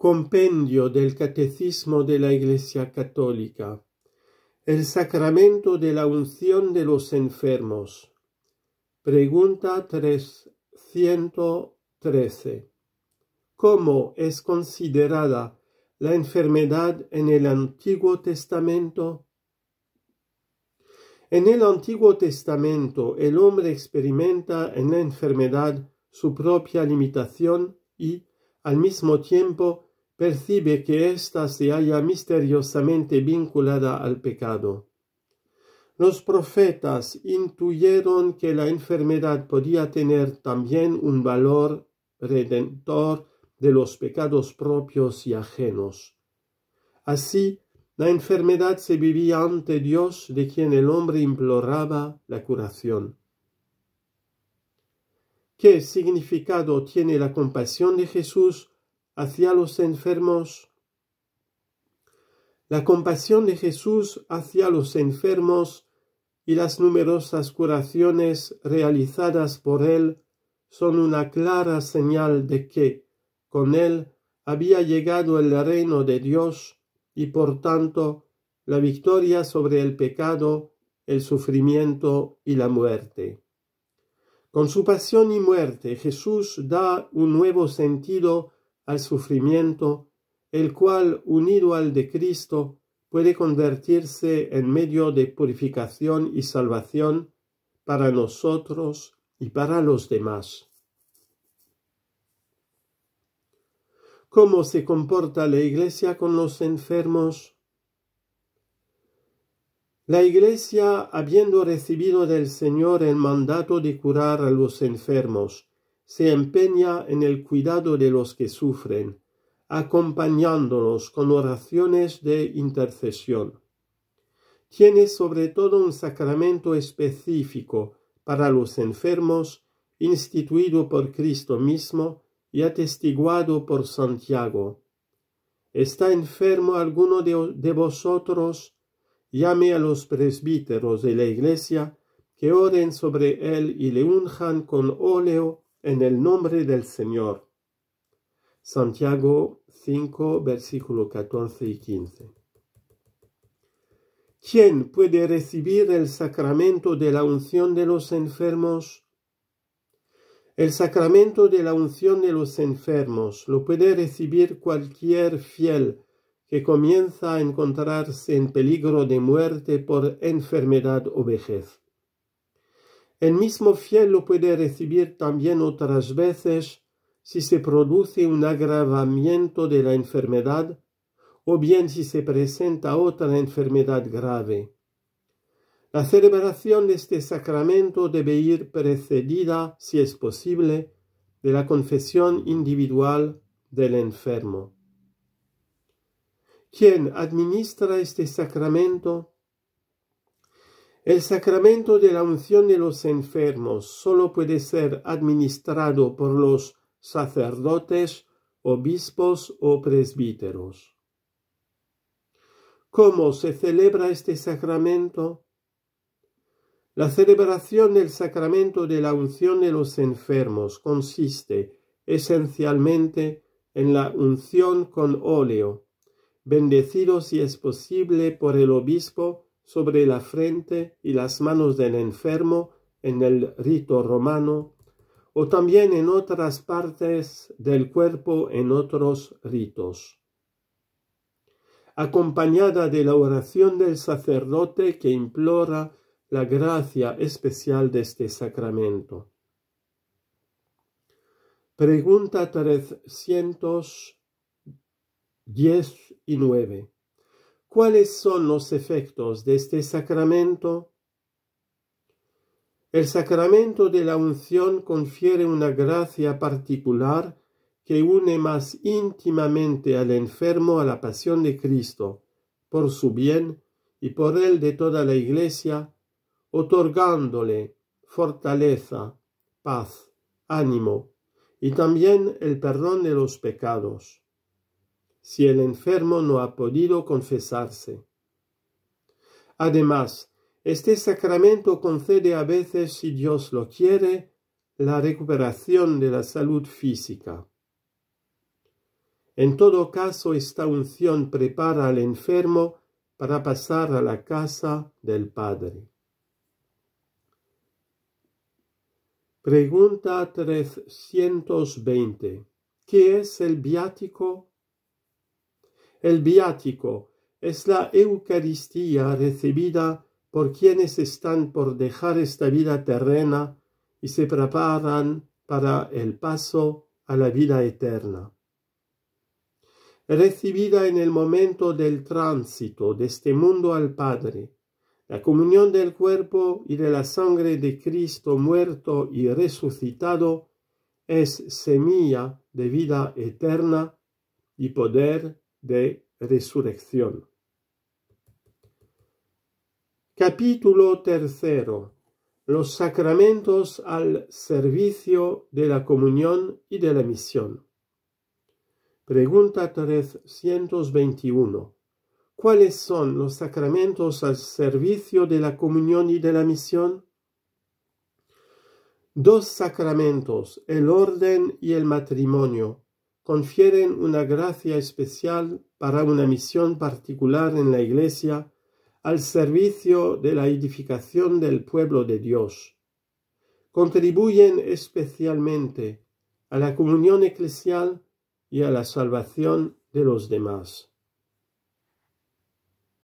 Compendio del Catecismo de la Iglesia Católica. El sacramento de la unción de los enfermos. Pregunta 313. ¿Cómo es considerada la enfermedad en el Antiguo Testamento? En el Antiguo Testamento el hombre experimenta en la enfermedad su propia limitación y, al mismo tiempo, percibe que ésta se halla misteriosamente vinculada al pecado. Los profetas intuyeron que la enfermedad podía tener también un valor redentor de los pecados propios y ajenos. Así, la enfermedad se vivía ante Dios de quien el hombre imploraba la curación. ¿Qué significado tiene la compasión de Jesús hacia los enfermos. La compasión de Jesús hacia los enfermos y las numerosas curaciones realizadas por él son una clara señal de que, con él, había llegado el reino de Dios y por tanto la victoria sobre el pecado, el sufrimiento y la muerte. Con su pasión y muerte Jesús da un nuevo sentido al sufrimiento, el cual, unido al de Cristo, puede convertirse en medio de purificación y salvación para nosotros y para los demás. ¿Cómo se comporta la Iglesia con los enfermos? La Iglesia, habiendo recibido del Señor el mandato de curar a los enfermos, se empeña en el cuidado de los que sufren, acompañándolos con oraciones de intercesión. Tiene sobre todo un sacramento específico para los enfermos, instituido por Cristo mismo y atestiguado por Santiago. ¿Está enfermo alguno de, vosotros? Llame a los presbíteros de la iglesia que oren sobre él y le unjan con óleo en el nombre del Señor. Santiago 5, versículo 14 y 15. ¿Quién puede recibir el sacramento de la unción de los enfermos? El sacramento de la unción de los enfermos lo puede recibir cualquier fiel que comienza a encontrarse en peligro de muerte por enfermedad o vejez. El mismo fiel lo puede recibir también otras veces si se produce un agravamiento de la enfermedad o bien si se presenta otra enfermedad grave. La celebración de este sacramento debe ir precedida, si es posible, de la confesión individual del enfermo. Quien administra este sacramento el sacramento de la unción de los enfermos solo puede ser administrado por los sacerdotes, obispos o presbíteros. ¿Cómo se celebra este sacramento? La celebración del sacramento de la unción de los enfermos consiste esencialmente en la unción con óleo, bendecido si es posible por el obispo sobre la frente y las manos del enfermo en el rito romano, o también en otras partes del cuerpo en otros ritos. Acompañada de la oración del sacerdote que implora la gracia especial de este sacramento. Pregunta 319. ¿Cuáles son los efectos de este sacramento? El sacramento de la unción confiere una gracia particular que une más íntimamente al enfermo a la pasión de Cristo, por su bien y por el de toda la Iglesia, otorgándole fortaleza, paz, ánimo y también el perdón de los pecados si el enfermo no ha podido confesarse. Además, este sacramento concede a veces, si Dios lo quiere, la recuperación de la salud física. En todo caso, esta unción prepara al enfermo para pasar a la casa del Padre. Pregunta 320. ¿Qué es el viático el viático es la Eucaristía recibida por quienes están por dejar esta vida terrena y se preparan para el paso a la vida eterna. Recibida en el momento del tránsito de este mundo al Padre, la comunión del cuerpo y de la sangre de Cristo muerto y resucitado es semilla de vida eterna y poder de resurrección. Capítulo tercero. Los sacramentos al servicio de la comunión y de la misión. Pregunta 321. ¿Cuáles son los sacramentos al servicio de la comunión y de la misión? Dos sacramentos, el orden y el matrimonio, confieren una gracia especial para una misión particular en la Iglesia al servicio de la edificación del pueblo de Dios. Contribuyen especialmente a la comunión eclesial y a la salvación de los demás.